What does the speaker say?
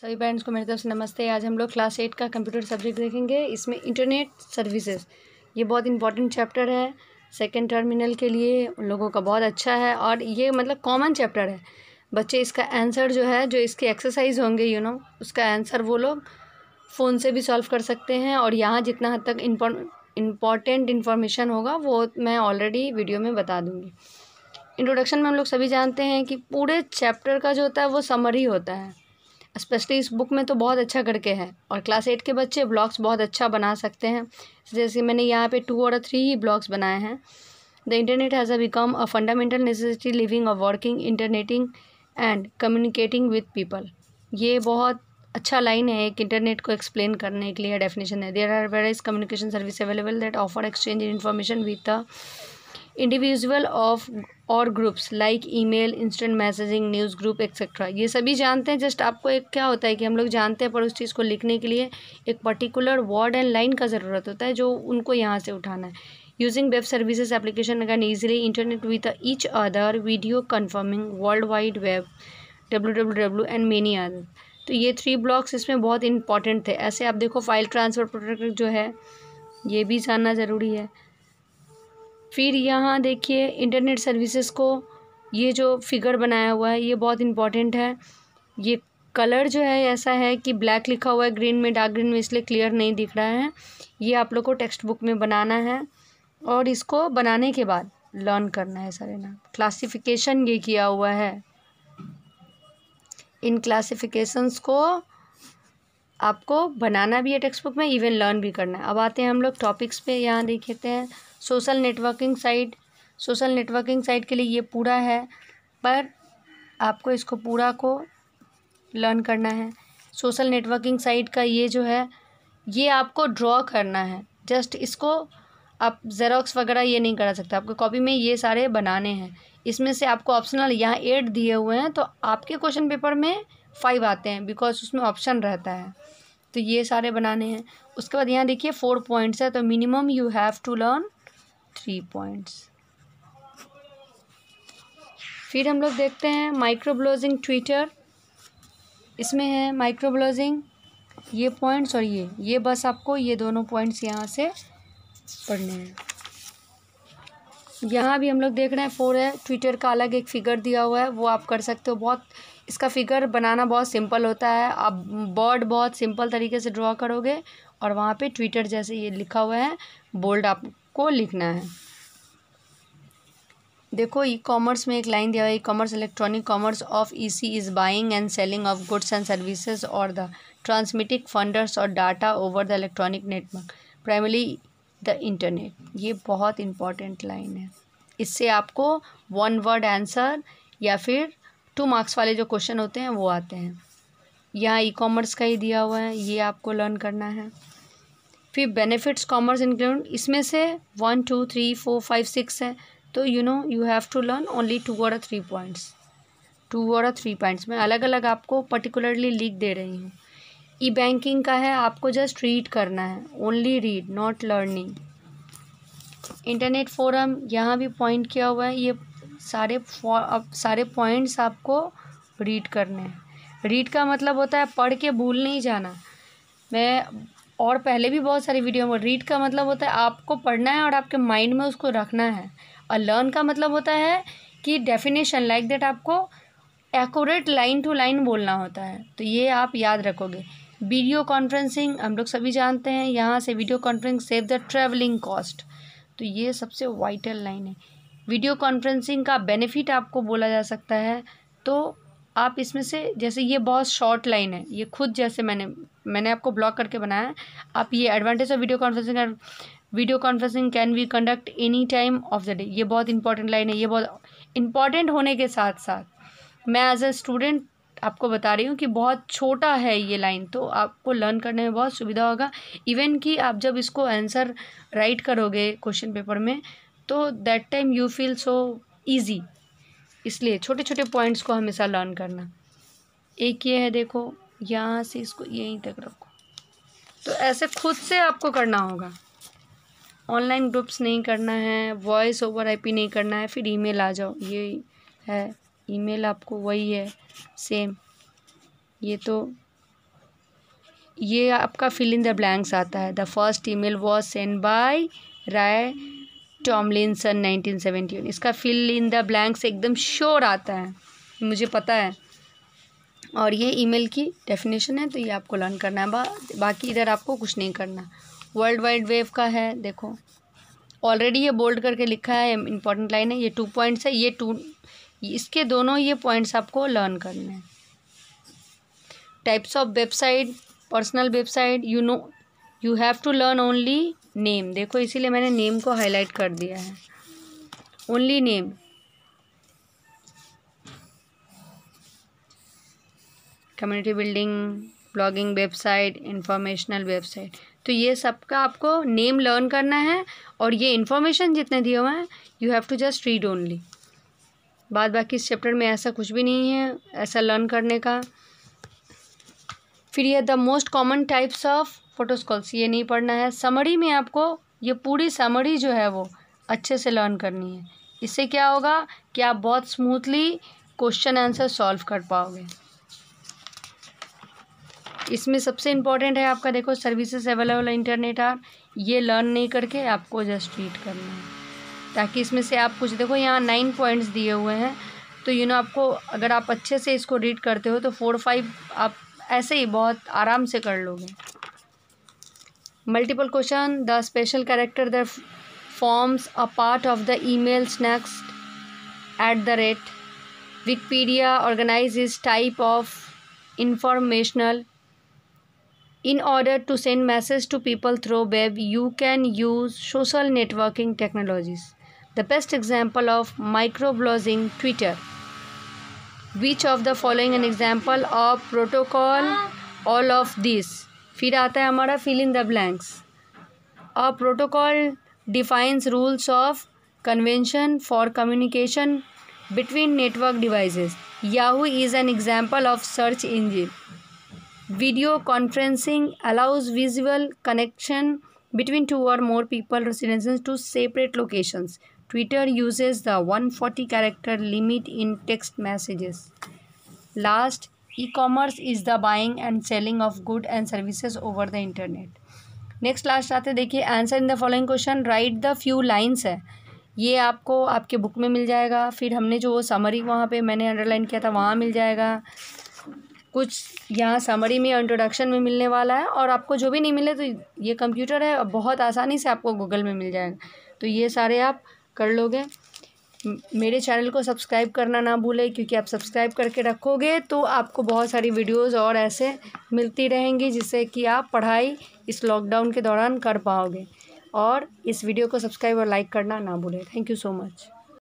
सभी पेरेंट्स को मेरी तरफ से नमस्ते आज हम लोग क्लास एट का कंप्यूटर सब्जेक्ट देखेंगे इसमें इंटरनेट सर्विसेज ये बहुत इंपॉर्टेंट चैप्टर है सेकेंड टर्मिनल के लिए उन लोगों का बहुत अच्छा है और ये मतलब कॉमन चैप्टर है बच्चे इसका आंसर जो है जो इसके एक्सरसाइज होंगे यू you नो know, उसका आंसर वो लोग फ़ोन से भी सॉल्व कर सकते हैं और यहाँ जितना हद तक इम्पॉर्टेंट इन्फॉर्मेशन होगा वो मैं ऑलरेडी वीडियो में बता दूँगी इंट्रोडक्शन में हम लोग सभी जानते हैं कि पूरे चैप्टर का जो होता है वो समरी होता है स्पेशली इस बुक में तो बहुत अच्छा करके है और क्लास एट के बच्चे ब्लॉग्स बहुत अच्छा बना सकते हैं जैसे मैंने यहाँ पे टू और थ्री ही ब्लॉग्स बनाए हैं the internet has a become a fundamental necessity living और working internetting and communicating with people ये बहुत अच्छा लाइन है एक इंटरनेट को एक्सप्लेन करने के लिए डेफिनेशन है there are where is communication service available that offer exchange information with the individual of और groups like email instant messaging news group etcetera ये सभी जानते हैं जस्ट आपको एक क्या होता है कि हम लोग जानते हैं पर उस चीज़ को लिखने के लिए एक पर्टिकुलर वर्ड एंड लाइन का ज़रूरत होता है जो उनको यहाँ से उठाना है using web services application can easily internet other video conferencing world wide web W W W and many other तो ये थ्री ब्लॉक्स इसमें बहुत इंपॉर्टेंट थे ऐसे आप देखो फाइल ट्रांसफ़र प्रोडक्ट जो है ये भी जानना ज़रूरी है फिर यहाँ देखिए इंटरनेट सर्विसेज को ये जो फिगर बनाया हुआ है ये बहुत इंपॉर्टेंट है ये कलर जो है ऐसा है कि ब्लैक लिखा हुआ है ग्रीन में डार्क ग्रीन में इसलिए क्लियर नहीं दिख रहा है ये आप लोग को टेक्स्ट बुक में बनाना है और इसको बनाने के बाद लर्न करना है सर ना क्लासिफिकेशन ये किया हुआ है इन क्लासिफिकेशंस को आपको बनाना भी है टेक्स्ट बुक में इवन लर्न भी करना है अब आते हैं हम लोग टॉपिक्स पे यहाँ देखते हैं social networking site social networking site के लिए ये पूरा है पर आपको इसको पूरा को लर्न करना है सोशल नेटवर्किंग साइट का ये जो है ये आपको ड्रॉ करना है जस्ट इसको आप जेरोक्स वगैरह ये नहीं करा सकते आपको कॉपी में ये सारे बनाने हैं इसमें से आपको ऑप्शनल यहाँ एड दिए हुए हैं तो आपके क्वेश्चन पेपर में फाइव आते हैं बिकॉज उसमें ऑप्शन रहता है तो ये सारे बनाने हैं उसके बाद यहाँ देखिए फोर पॉइंट्स है तो minimum you have to learn three points फिर हम लोग देखते हैं माइक्रो ब्लॉजिंग ट्विटर इसमें है माइक्रो ब्लॉजिंग ये पॉइंट्स और ये ये बस आपको ये दोनों पॉइंट्स यहाँ से पढ़ने हैं यहाँ भी हम लोग देख रहे हैं फोर है ट्विटर का अलग एक फिगर दिया हुआ है वो आप कर सकते हो बहुत इसका फिगर बनाना बहुत सिंपल होता है आप बर्ड बहुत सिंपल तरीके से ड्रॉ करोगे और वहाँ पे ट्विटर जैसे ये लिखा हुआ है बोल्ड आपको लिखना है देखो ई कॉमर्स में एक लाइन दिया हुआ है e commerce electronic commerce of E C is buying and selling of goods and services और द ट्रांसमिटिंग फंडर्स और data over the electronic network primary the internet ये बहुत इंपॉर्टेंट लाइन है इससे आपको वन वर्ड आंसर या फिर two marks वाले जो क्वेश्चन होते हैं वो आते हैं यहाँ ई कॉमर्स का ही दिया हुआ है ये आपको लर्न करना है फिर बेनिफिट्स कॉमर्स इंक्लूड इसमें से one two three four five six है तो you know you have to learn only two और थ्री पॉइंट्स टू और थ्री पॉइंट्स मैं अलग अलग आपको पर्टिकुलरली लिख दे रही हूँ ई बैंकिंग का है आपको जस्ट रीड करना है only read not learning internet forum यहाँ भी पॉइंट किया हुआ है ये सारे सारे पॉइंट्स आपको रीड करने हैं रीड का मतलब होता है पढ़ के भूल नहीं जाना मैं और पहले भी बहुत सारी वीडियो में रीड का मतलब होता है आपको पढ़ना है और आपके माइंड में उसको रखना है और लर्न का मतलब होता है कि डेफिनेशन लाइक दैट आपको एक्यूरेट लाइन टू लाइन बोलना होता है तो ये आप याद रखोगे वीडियो कॉन्फ्रेंसिंग हम लोग सभी जानते हैं यहाँ से video conference save the travelling cost तो ये सबसे वाइटल लाइन है वीडियो कॉन्फ्रेंसिंग का बेनिफिट आपको बोला जा सकता है तो आप इसमें से जैसे ये बहुत शॉर्ट लाइन है ये खुद जैसे मैंने मैंने आपको ब्लॉक करके बनाया है आप ये advantage of video conferencing video conferencing can be conduct any time of the day ये बहुत इंपॉर्टेंट लाइन है ये बहुत इंपॉर्टेंट होने के साथ साथ मैं एज अ स्टूडेंट आपको बता रही हूँ कि बहुत छोटा है ये लाइन तो आपको लर्न करने में बहुत सुविधा होगा इवन कि आप जब इसको आंसर राइट करोगे क्वेश्चन पेपर में तो that time you feel so easy इसलिए छोटे छोटे पॉइंट्स को हमेशा लर्न करना एक ये है देखो यहाँ से इसको यहीं तक रखो तो ऐसे खुद से आपको करना होगा ऑनलाइन ग्रुप्स नहीं करना है वॉइस ओवर आईपी नहीं करना है फिर ईमेल आ जाओ ये है ईमेल आपको वही है सेम ये तो ये आपका फिल इन द ब्लैंक्स आता है the first email was send by Ray Tomlinson 1971 इसका फिल इन द ब्लैंक्स एकदम श्योर आता है मुझे पता है और ये ईमेल की डेफिनेशन है तो ये आपको लर्न करना है बा, बाकी इधर आपको कुछ नहीं करना वर्ल्ड वाइड वेव का है देखो ऑलरेडी ये बोल्ड करके लिखा है इंपॉर्टेंट लाइन है ये टू पॉइंट्स है ये टू इसके दोनों ये पॉइंट्स आपको लर्न करने हैं types of website personal website you know you have to learn only name देखो इसीलिए मैंने नेम को हाईलाइट कर दिया है only name community building blogging website informational website तो ये सबका आपको नेम लर्न करना है और ये इन्फॉर्मेशन जितने दिए हुए हैं you have to just read only बाद बाकी इस चैप्टर में ऐसा कुछ भी नहीं है ऐसा लर्न करने का फिर यह the most common types of protocols ये नहीं पढ़ना है समरी में आपको ये पूरी समरी जो है वो अच्छे से लर्न करनी है इससे क्या होगा कि आप बहुत स्मूथली क्वेश्चन आंसर सॉल्व कर पाओगे इसमें सबसे इम्पॉर्टेंट है आपका देखो सर्विसेज अवेलेबल इंटरनेट आर ये लर्न नहीं करके आपको जस्ट रीड करना है ताकि इसमें से आप कुछ देखो यहाँ नाइन पॉइंट्स दिए हुए हैं तो यू नो आपको अगर आप अच्छे से इसको रीड करते हो तो फोर फाइव आप ऐसे ही बहुत आराम से कर लोगे multiple question the special character that forms a part of the emails next at the rate wikipedia organizes type of informational in order to send message to people through web you can use social networking technologies the best example of microblogging twitter which of the following an example of protocol ah. all of these फिर आता है हमारा fill in the blanks a protocol defines rules of convention for communication between network devices Yahoo is an example of search engine video conferencing allows visual connection between two और more people residence to separate locations Twitter uses the one forty character limit in text messages last e commerce is the buying and selling of good and services over the internet next last आते देखिए answer in the following question write the few lines है ये आपको आपके book में मिल जाएगा फिर हमने जो वो समरी वहाँ पे मैंने अंडरलाइन किया था वहाँ मिल जाएगा कुछ यहाँ समरी में इंट्रोडक्शन में मिलने वाला है और आपको जो भी नहीं मिले तो ये कंप्यूटर है बहुत आसानी से आपको गूगल में मिल जाएगा तो ये सारे आप कर लोगे मेरे चैनल को सब्सक्राइब करना ना भूलें क्योंकि आप सब्सक्राइब करके रखोगे तो आपको बहुत सारी वीडियोस और ऐसे मिलती रहेंगी जिससे कि आप पढ़ाई इस लॉकडाउन के दौरान कर पाओगे और इस वीडियो को सब्सक्राइब और लाइक करना ना भूलें थैंक यू सो मच